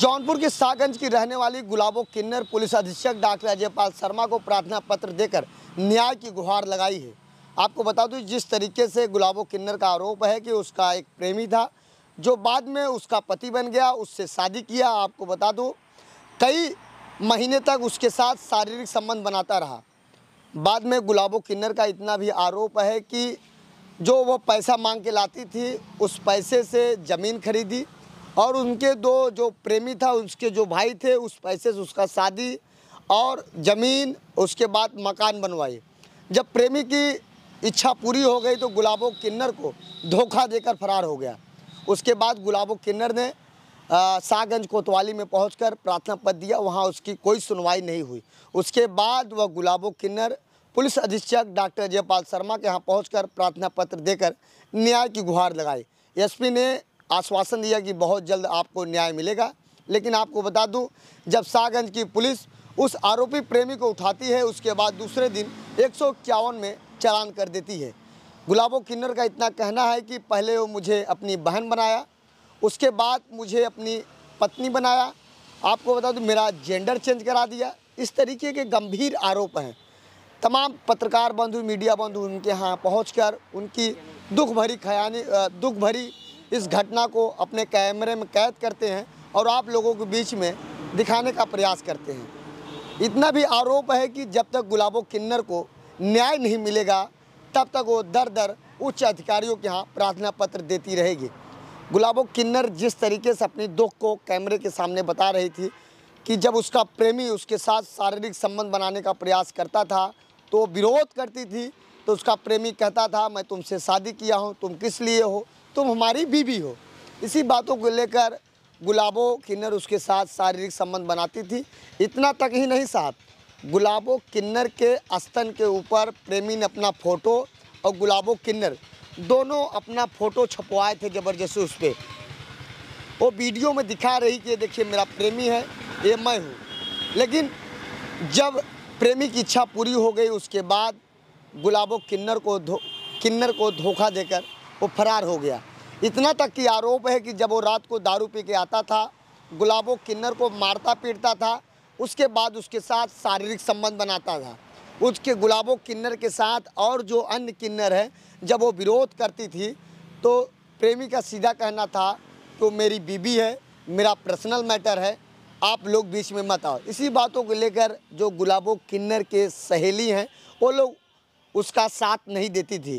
जौनपुर के शाहगंज की रहने वाली गुलाबो किन्नर पुलिस अधीक्षक डॉक्टर अजयपाल शर्मा को प्रार्थना पत्र देकर न्याय की गुहार लगाई है आपको बता दूं जिस तरीके से गुलाबो किन्नर का आरोप है कि उसका एक प्रेमी था जो बाद में उसका पति बन गया उससे शादी किया आपको बता दूं कई महीने तक उसके साथ शारीरिक संबंध बनाता रहा बाद में गुलाबो किन्नर का इतना भी आरोप है कि जो वो पैसा मांग के लाती थी उस पैसे से ज़मीन खरीदी और उनके दो जो प्रेमी था उसके जो भाई थे उस पैसे से उसका शादी और ज़मीन उसके बाद मकान बनवाई जब प्रेमी की इच्छा पूरी हो गई तो गुलाबो किन्नर को धोखा देकर फरार हो गया उसके बाद गुलाबो किन्नर ने शाहगंज कोतवाली में पहुंचकर प्रार्थना पत्र दिया वहां उसकी कोई सुनवाई नहीं हुई उसके बाद वह गुलाबो किन्नर पुलिस अधीक्षक डॉक्टर जयपाल शर्मा के यहाँ पहुँच प्रार्थना पत्र देकर न्याय की गुहार लगाई एसपी ने आश्वासन दिया कि बहुत जल्द आपको न्याय मिलेगा लेकिन आपको बता दूं जब शाहगंज की पुलिस उस आरोपी प्रेमी को उठाती है उसके बाद दूसरे दिन एक में चालान कर देती है गुलाबो किन्नर का इतना कहना है कि पहले वो मुझे अपनी बहन बनाया उसके बाद मुझे अपनी पत्नी बनाया आपको बता दूं मेरा जेंडर चेंज करा दिया इस तरीके के गंभीर आरोप हैं तमाम पत्रकार बंधु मीडिया बंधु उनके यहाँ पहुँच उनकी दुख भरी खयानी दुख भरी इस घटना को अपने कैमरे में कैद करते हैं और आप लोगों के बीच में दिखाने का प्रयास करते हैं इतना भी आरोप है कि जब तक गुलाबो किन्नर को न्याय नहीं मिलेगा तब तक वो दर दर उच्च अधिकारियों के यहाँ प्रार्थना पत्र देती रहेगी गुलाबो किन्नर जिस तरीके से अपने दुख को कैमरे के सामने बता रही थी कि जब उसका प्रेमी उसके साथ शारीरिक संबंध बनाने का प्रयास करता था तो विरोध करती थी तो उसका प्रेमी कहता था मैं तुमसे शादी किया हूँ तुम किस लिए हो तुम हमारी बीवी हो इसी बातों को लेकर गुलाबो किन्नर उसके साथ शारीरिक संबंध बनाती थी इतना तक ही नहीं साहब गुलाबो किन्नर के अस्तन के ऊपर प्रेमी ने अपना फ़ोटो और गुलाबो किन्नर दोनों अपना फ़ोटो छपवाए थे ज़बरदस्ती उस पर वो वीडियो में दिखा रही कि देखिए मेरा प्रेमी है ये मैं हूँ लेकिन जब प्रेमी की इच्छा पूरी हो गई उसके बाद गुलाबो किन्नर को धो किन्नर को धोखा देकर वो फरार हो गया इतना तक कि आरोप है कि जब वो रात को दारू पी के आता था गुलाबों किन्नर को मारता पीटता था उसके बाद उसके साथ शारीरिक संबंध बनाता था उसके गुलाबों किन्नर के साथ और जो अन्य किन्नर है जब वो विरोध करती थी तो प्रेमी का सीधा कहना था कि वो मेरी बीबी है मेरा पर्सनल मैटर है आप लोग बीच में मत आओ इसी बातों को लेकर जो गुलाबों किन्नर के सहेली हैं वो लोग उसका साथ नहीं देती थी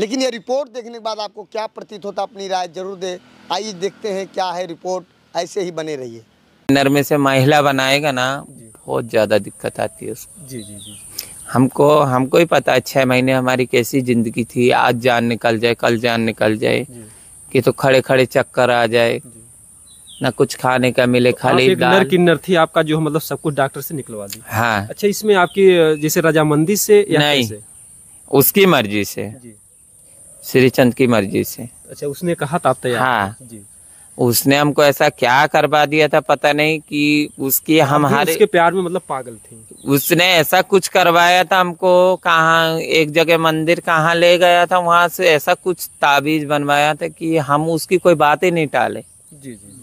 लेकिन ये रिपोर्ट देखने के बाद आपको क्या प्रतीत होता अपनी राय जरूर दे आइए देखते हैं क्या है रिपोर्ट ऐसे ही बने रहिए नर में से महिला बनाएगा ना बहुत ज़्यादा दिक्कत आती है उसको जी जी जी हमको हमको ही पता है छः महीने हमारी कैसी ज़िंदगी थी आज जान निकल जाए कल जान निकल जाए कि तो खड़े खड़े चक्कर आ जाए ना कुछ खाने का मिले तो खाली एक नर किन्नर थी आपका जो मतलब सब कुछ डॉक्टर से निकलवा दी हाँ अच्छा इसमें आपकी जैसे रजामंदी से या नहीं से? उसकी मर्जी से श्री चंद की मर्जी से अच्छा उसने कहा था आप हाँ जी उसने हमको ऐसा क्या करवा दिया था पता नहीं कि उसकी हमारे उसके प्यार में मतलब पागल थी उसने ऐसा कुछ करवाया था हमको कहा एक जगह मंदिर कहाँ ले गया था वहाँ से ऐसा कुछ ताबीज बनवाया था कि हम उसकी कोई बात ही नहीं टाले जी जी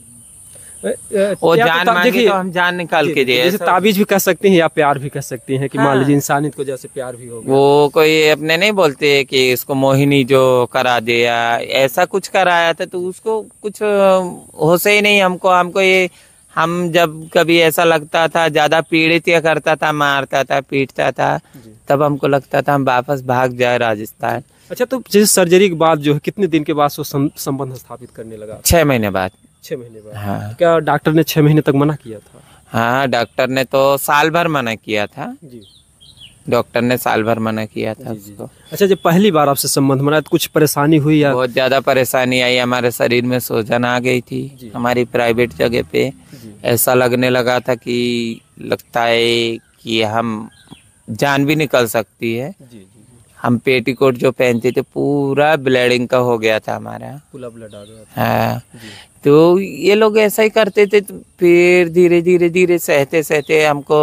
वो जान तो मांगे तो हम जान निकाल के दिए जैसे ताबीज भी कर सकते हैं या प्यार भी कर सकते हैं कि हाँ। मान लीजिए इंसानियत को जैसे प्यार भी हो वो कोई अपने नहीं बोलते कि इसको मोहिनी जो करा दिया ऐसा कुछ कराया था तो उसको कुछ हो से ही नहीं हमको हमको ये हम जब कभी ऐसा लगता था ज्यादा पीड़ित या करता था मारता था पीटता था तब हमको लगता था हम वापस भाग जाए राजस्थान अच्छा तो जैसे सर्जरी के बाद जो है कितने दिन के बाद वो संबंध स्थापित करने लगा छह महीने बाद छह महीने बाद हाँ क्या डॉक्टर ने छह महीने तक मना किया था हाँ डॉक्टर ने तो साल भर मना किया था जी डॉक्टर ने साल भर मना किया था जी, उसको अच्छा जब पहली बार आपसे संबंध मना तो कुछ परेशानी हुई या बहुत ज़्यादा परेशानी आई हमारे शरीर में सोजन आ गई थी हमारी प्राइवेट जगह पे ऐसा लगने लगा था कि लगता है कि हम जान भी निकल सकती है जी। हम पेटीकोट जो पहनते थे पूरा ब्लडिंग का हो गया था हमारा पूरा ब्लड आ गया था हाँ तो ये लोग ऐसा ही करते थे तो फिर धीरे धीरे धीरे सहते सहते हमको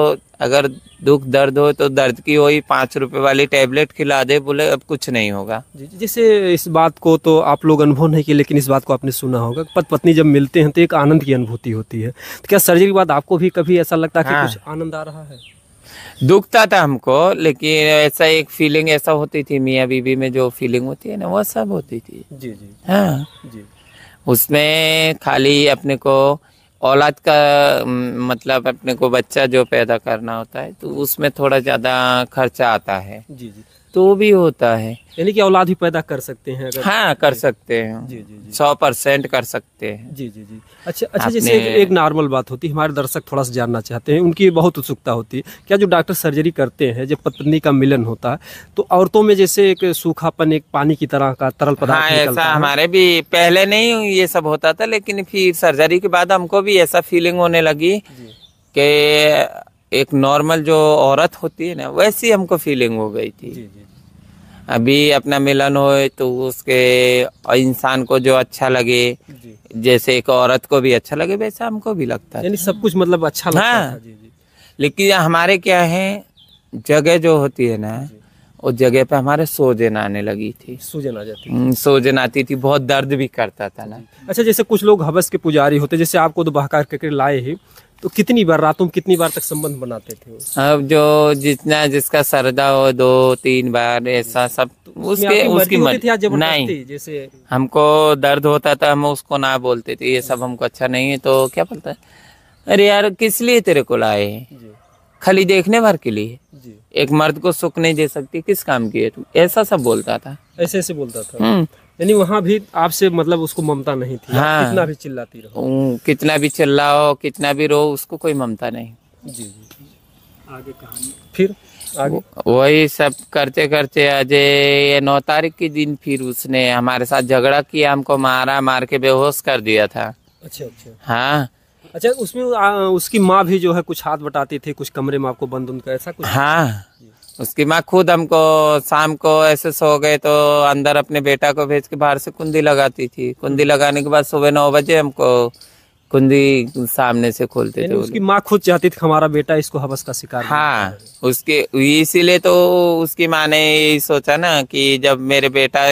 अगर दुख दर्द हो तो दर्द की वही पाँच रुपए वाली टेबलेट खिला दे बोले अब कुछ नहीं होगा जैसे इस बात को तो आप लोग अनुभव नहीं किए लेकिन इस बात को आपने सुना होगा पत पत्नी जब मिलते हैं तो एक आनंद की अनुभूति होती है तो क्या सर्जरी के बाद आपको भी कभी ऐसा लगता है हाँ। कि कुछ आनंद आ रहा है दुखता था हमको लेकिन ऐसा एक फीलिंग ऐसा होती थी मियाँ बीबी में जो फीलिंग होती है ना वो सब होती थी जी जी हाँ जी उसमें खाली अपने को औलाद का मतलब अपने को बच्चा जो पैदा करना होता है तो उसमें थोड़ा ज़्यादा खर्चा आता है जी जी तो भी होता है यानी कि औलाद भी पैदा कर सकते हैं अगर हाँ कर सकते हैं जी जी जी सौ परसेंट कर सकते हैं जी जी जी अच्छा अच्छा जैसे एक, एक नॉर्मल बात होती है हमारे दर्शक थोड़ा सा जानना चाहते हैं उनकी बहुत उत्सुकता होती है क्या जो डॉक्टर सर्जरी करते हैं जब पत्नी का मिलन होता है तो औरतों में जैसे एक सूखापन एक पानी की तरह का तरल हाँ, पदार्थ हाँ, ऐसा हमारे भी पहले नहीं ये सब होता था लेकिन फिर सर्जरी के बाद हमको भी ऐसा फीलिंग होने लगी के एक नॉर्मल जो औरत होती है ना वैसी हमको फीलिंग हो गई थी जी, जी। अभी अपना मिलन हो तो उसके इंसान को जो अच्छा लगे जैसे एक औरत को भी अच्छा लगे वैसा हमको भी लगता है सब कुछ मतलब अच्छा लगता हाँ, था जी, जी। लेकिन हमारे क्या है जगह जो होती है ना उस जगह पे हमारे सोजन आने लगी थी सोजन आ जाती हम्म, सोजन आती थी बहुत दर्द भी करता था ना अच्छा जैसे कुछ लोग हवस के पुजारी होते जैसे आपको तो बहकार करके लाए ही तो कितनी बार रातों में कितनी बार तक संबंध बनाते थे अब जो जितना जिसका सरदा हो दो तीन बार ऐसा सब तो उसके उसकी मर्जी नहीं जैसे हमको दर्द होता था हम उसको ना बोलते थे ये सब हमको अच्छा नहीं है तो क्या बोलता है अरे यार किस लिए तेरे को लाए खाली देखने भर के लिए एक मर्द को सुख नहीं दे सकती किस काम की है तुम ऐसा सब बोलता था ऐसे ऐसे बोलता था हम्म। यानी वहाँ भी आपसे मतलब उसको ममता नहीं थी हाँ, कितना भी चिल्लाती रहो कितना भी चिल्लाओ कितना भी रो उसको कोई ममता नहीं जी आगे कहानी फिर वही सब करते करते अजय ये नौ तारीख के दिन फिर उसने हमारे साथ झगड़ा किया हमको मारा मार के बेहोश कर दिया था अच्छा अच्छा हाँ अच्छा उसमें उसकी माँ भी जो है कुछ हाथ बटाती थी कुछ कमरे में आपको बंद उनका ऐसा कुछ हाँ उसकी माँ खुद हमको शाम को ऐसे सो गए तो अंदर अपने बेटा को भेज के बाहर से कुंदी लगाती थी कुंदी लगाने के बाद सुबह नौ बजे हमको कुंदी सामने से खोलते थे उसकी माँ खुद चाहती थी हमारा बेटा इसको हवस का शिकार हाँ उसके इसीलिए तो उसकी माँ ने यही सोचा ना कि जब मेरे बेटा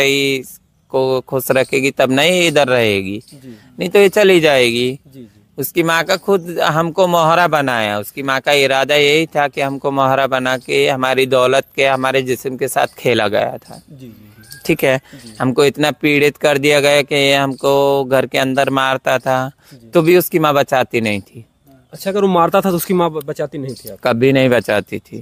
को खुश रखेगी तब नहीं इधर रहेगी नहीं तो ये चली जाएगी उसकी माँ का खुद हमको मोहरा बनाया उसकी माँ का इरादा यही था कि हमको मोहरा बना के हमारी दौलत के हमारे जिस्म के साथ खेला गया था ठीक है हमको इतना पीड़ित कर दिया गया कि ये हमको घर के अंदर मारता था तो भी उसकी माँ बचाती नहीं थी अच्छा अगर वो मारता था तो उसकी माँ बचाती नहीं थी कभी नहीं बचाती थी